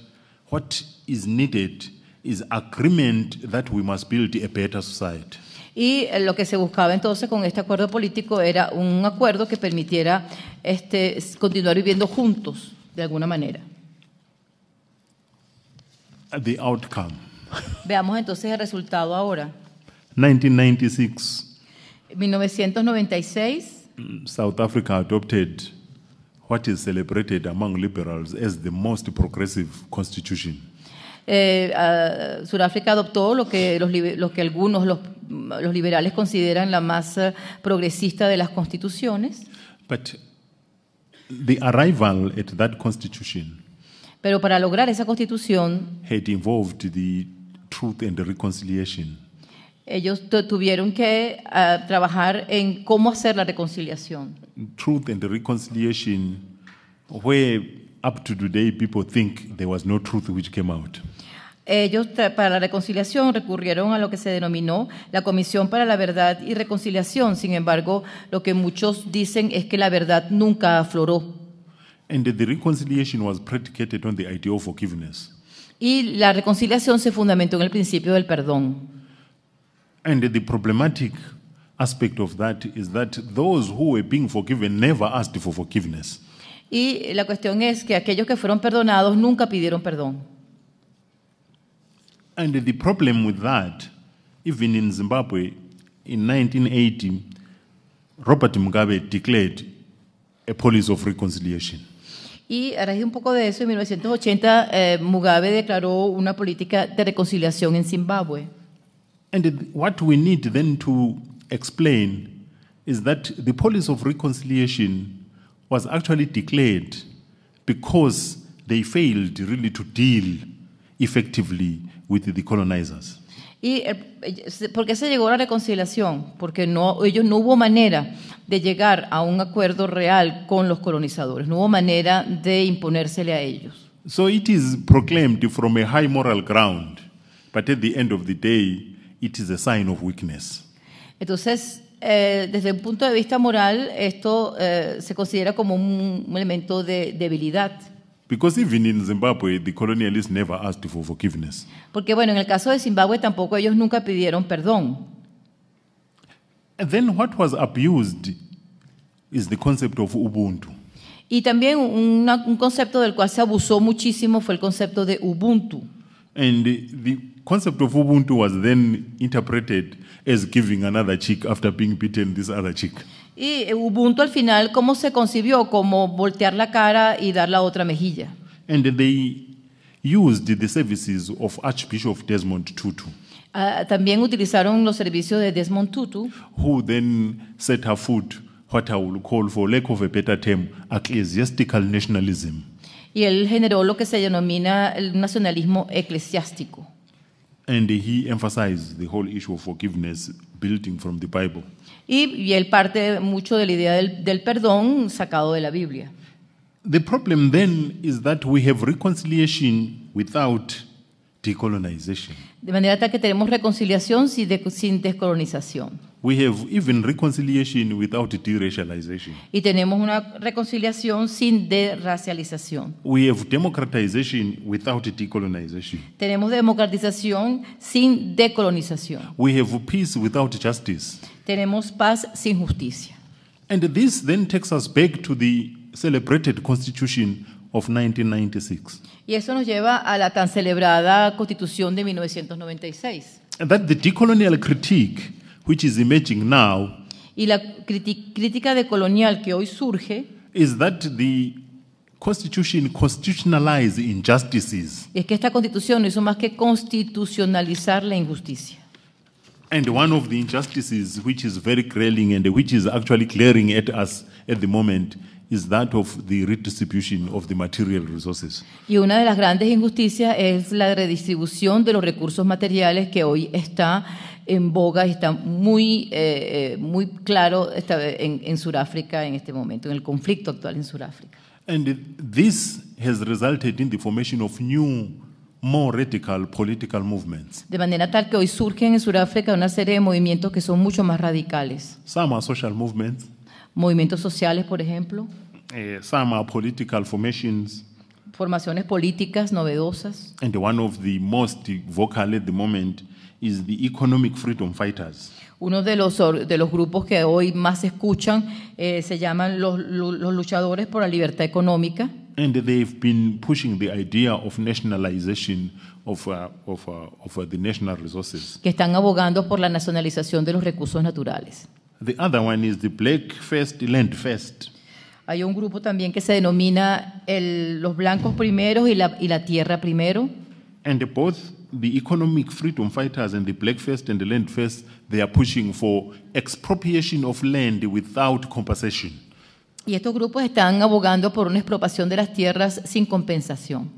S1: what is needed is agreement that we must build a better society.
S2: Y eh, lo que se buscaba entonces con este acuerdo político era un acuerdo que permitiera este, continuar viviendo juntos, de alguna manera. Veamos entonces el resultado ahora.
S1: 1996.
S2: 1996.
S1: South Africa adopted what is celebrated among liberals as the most progressive constitution.
S2: Eh, ah, Sudáfrica adoptó lo que, los, los que algunos, los los liberales consideran la más eh, progresista de las constituciones.
S1: But the arrival at that constitution
S2: Pero para lograr esa constitución,
S1: had involved the truth and the reconciliation.
S2: ellos tuvieron que eh, trabajar en cómo hacer la reconciliación.
S1: Truth and the reconciliation, where up to today people think there was no truth which came out.
S2: Ellos, para la reconciliación, recurrieron a lo que se denominó la Comisión para la Verdad y Reconciliación. Sin embargo, lo que muchos dicen es que la verdad nunca afloró. Y la reconciliación se fundamentó en el principio del perdón.
S1: And the problematic aspect of that
S2: Y la cuestión es que aquellos que fueron perdonados nunca pidieron perdón.
S1: And the problem with that, even in Zimbabwe, in 1980, Robert Mugabe declared a policy of reconciliation.
S2: Y haré un poco de eso. En 1980, eh, Mugabe declaró una política de reconciliación en Zimbabue.
S1: And what we need then to explain is that the policy of reconciliation was actually declared because they failed really to deal effectively
S2: ¿Y eh, eh, por qué se llegó a la reconciliación? Porque no, ellos no hubo manera de llegar a un acuerdo real con los colonizadores, no hubo manera de imponérsele a ellos.
S1: So it is proclaimed from a high moral ground, but at the end of the day, it is a sign of weakness.
S2: Entonces, eh, desde un punto de vista moral, esto se considera como un elemento de debilidad.
S1: Because even in Zimbabwe, the colonialists never asked for forgiveness.
S2: Porque bueno, en el caso de Zimbabue tampoco ellos nunca pidieron perdón.
S1: then what was abused is the concept of Ubuntu.
S2: Y también una, un concepto del cual se abusó muchísimo fue el concepto de Ubuntu.
S1: And the, the concept of Ubuntu was then interpreted as giving another cheek after being beaten this other cheek.
S2: Y eh, Ubuntu al final, ¿cómo se concibió? Como voltear la cara y dar la otra mejilla.
S1: And they used the services of Archbishop Desmond Tutu.
S2: Uh, también utilizaron los servicios de Desmond Tutu.
S1: Who then set her foot, what I will call for lack of a better term, ecclesiastical nationalism.
S2: Y él generó lo que se denomina el nacionalismo eclesiástico.
S1: And he emphasized the whole issue of forgiveness building from the Bible.
S2: Y, y él parte mucho de la idea del, del perdón sacado de la Biblia.
S1: The problem then is that we have reconciliation without decolonization.
S2: De manera tal que tenemos reconciliación sin, de, sin descolonización.
S1: We have even reconciliation without deracialization.
S2: Y tenemos una reconciliación sin derracialización.
S1: We have democratization without decolonization.
S2: Tenemos democratización sin decolonización.
S1: We have peace without justice.
S2: Tenemos paz sin justicia.
S1: And this then takes us back to the celebrated constitution of 1996.
S2: Y eso nos lleva a la tan celebrada Constitución de 1996.
S1: And that the decolonial critique which is emerging now,
S2: y la crítica decolonial que hoy surge,
S1: is that the Constitution constitutionalized injustices.
S2: Y es que esta constitución no hizo más que constitucionalizar la injusticia.
S1: And one of the injustices which is very glaring and which is actually glaring at us at the moment is that of the redistribution of the material resources.
S2: Y una de las grandes injusticias es la redistribución de los recursos materiales que hoy está en boga está muy, eh, eh, muy claro esta, en, Sudáfrica en este momento, en el conflicto actual en Sudáfrica. De manera tal que hoy surgen en Sudáfrica una serie de movimientos que son mucho más radicales.
S1: social
S2: Movimientos sociales, por ejemplo.
S1: Eh, political
S2: Formaciones políticas novedosas.
S1: And one of the most vocal the moment is economic freedom fighters.
S2: Uno de los, de los grupos que hoy más escuchan eh, se llaman los, los luchadores por la libertad económica. And Que están abogando por la nacionalización de los recursos naturales.
S1: The other one is black first, land first.
S2: Hay un grupo también que se denomina los blancos primeros y la, y la tierra primero.
S1: And the economic freedom fighters and the black first and the land first, they are pushing for expropriation of land without compensation.
S2: Y estos grupos están abogando por una expropiación de las tierras sin compensación.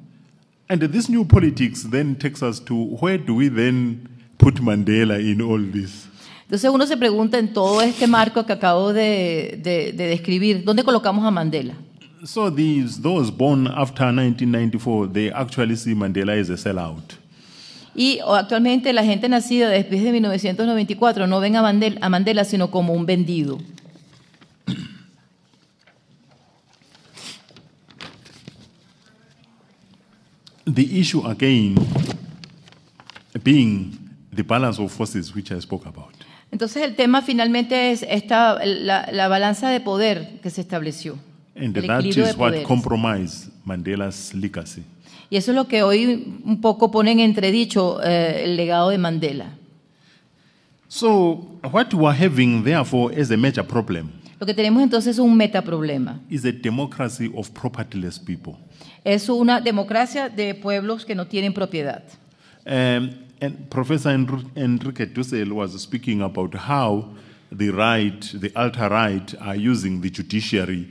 S1: And this new politics then takes us to where do we then put Mandela in all this?
S2: Entonces uno se pregunta en todo este marco que acabo de, de, de describir, ¿dónde colocamos a Mandela?
S1: So these, those born after 1994, they actually see Mandela as a sellout.
S2: Y actualmente la gente nacida después de 1994 no ven a Mandela, sino como un vendido. Entonces el tema finalmente es esta, la, la balanza de poder que se estableció.
S1: what Mandela's legacy.
S2: Y eso es lo que hoy un poco pone en entredicho eh, el legado de Mandela.
S1: So, what we having, therefore, a major problem.
S2: Lo que tenemos entonces es un metaproblema.
S1: Is democracy of propertyless people.
S2: Es una democracia de pueblos que no tienen propiedad.
S1: Um, and Professor Enrique Dussel was speaking about how the right, the ultra right, are using the judiciary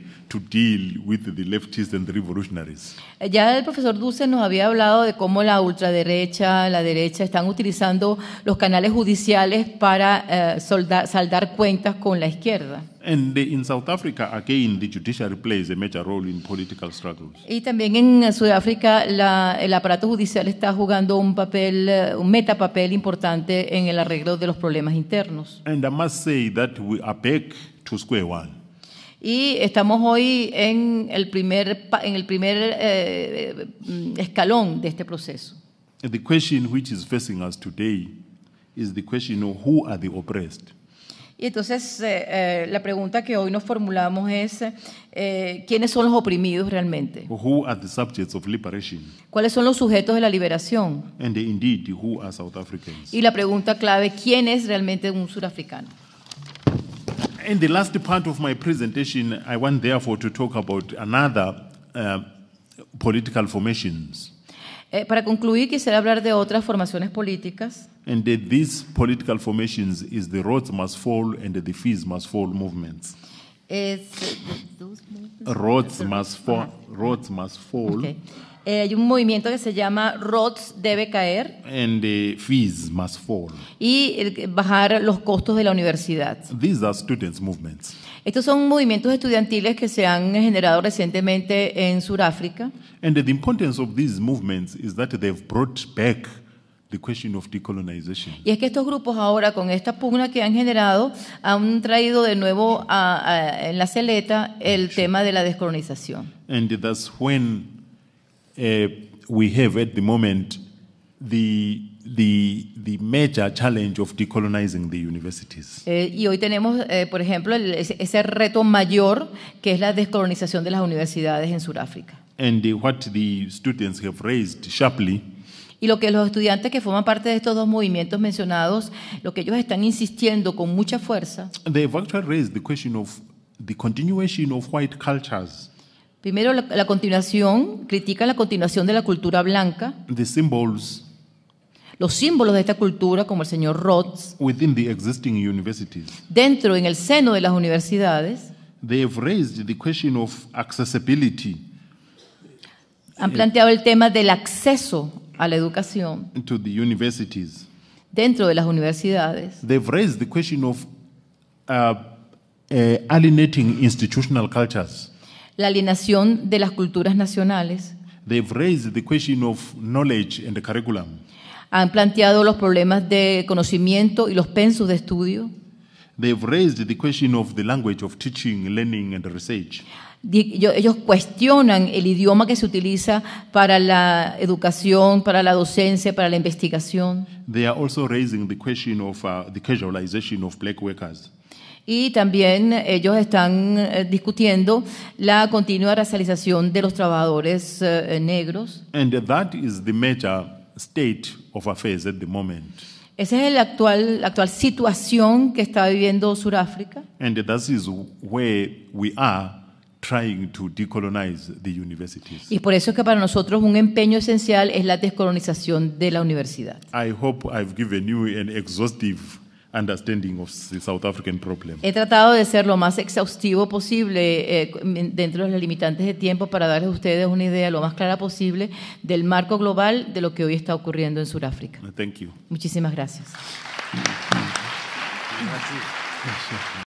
S2: ya el profesor Duce nos había hablado de cómo la ultraderecha, la derecha están utilizando los canales judiciales para eh, saldar cuentas con la izquierda. Y también en Sudáfrica el aparato judicial está jugando un papel eh, un metapapel importante en el arreglo de los problemas internos.
S1: And I must say that we are back to
S2: y estamos hoy en el primer, en el primer eh, eh, escalón de este proceso. Y entonces eh, la pregunta que hoy nos formulamos es quiénes son los oprimidos realmente. ¿Cuáles son los sujetos de la liberación? Y la pregunta clave, ¿quién es realmente un surafricano?
S1: in the last part of my presentation, I want therefore to talk about another uh, political formations.
S2: Eh, para concluir, quisiera hablar de otras formaciones políticas.
S1: And that these political formations is the roads must fall and the fees must fall movements.
S2: It's, those eh, movements? Roads
S1: must fall. Roads must fall. Okay.
S2: Eh, hay un movimiento que se llama ROTS debe caer. Y bajar los costos de la universidad. Estos son movimientos estudiantiles que se han generado recientemente en Sudáfrica. Y es que estos grupos ahora, con esta pugna que han generado, han traído de nuevo a, en la celeta el tema de la descolonización.
S1: Eh, we have at the moment the The, the major challenge of decolonizing the universities.
S2: Eh, y hoy tenemos, eh, por ejemplo, el, ese reto mayor que es la descolonización de las universidades en Sudáfrica.
S1: And what the students have raised sharply.
S2: Y lo que los estudiantes que forman parte de estos dos movimientos mencionados, lo que ellos están insistiendo con mucha fuerza.
S1: They've actually raised the question of the continuation of white cultures.
S2: Primero, la, la continuación, critica la continuación de la cultura blanca.
S1: The symbols
S2: los símbolos de esta cultura, como el señor
S1: Rhodes, within the existing universities.
S2: dentro, en el seno de las universidades,
S1: They have raised the question of accessibility.
S2: han planteado el tema del acceso a la educación
S1: to the universities.
S2: dentro de las universidades.
S1: They've raised the question of uh, uh alienating institutional cultures
S2: la alienación de las culturas nacionales.
S1: They've raised the question of knowledge and the curriculum.
S2: Han planteado los problemas de conocimiento y los pensos de estudio.
S1: They've raised the question of the language of teaching, learning and research.
S2: Ellos cuestionan el idioma que se utiliza para la educación, para la docencia, para la investigación.
S1: They are also raising the question of uh, the casualization of black workers
S2: y también ellos están eh, discutiendo la continua racialización de los trabajadores negros. Esa es la actual situación que está viviendo Sudáfrica. Y por eso es que para nosotros un empeño esencial es la descolonización de la universidad
S1: understanding South African
S2: He tratado de ser lo más exhaustivo posible eh, dentro de los limitantes de tiempo para darles a ustedes una idea lo más clara posible del marco global de lo que hoy está ocurriendo en Sudáfrica. Muchísimas gracias.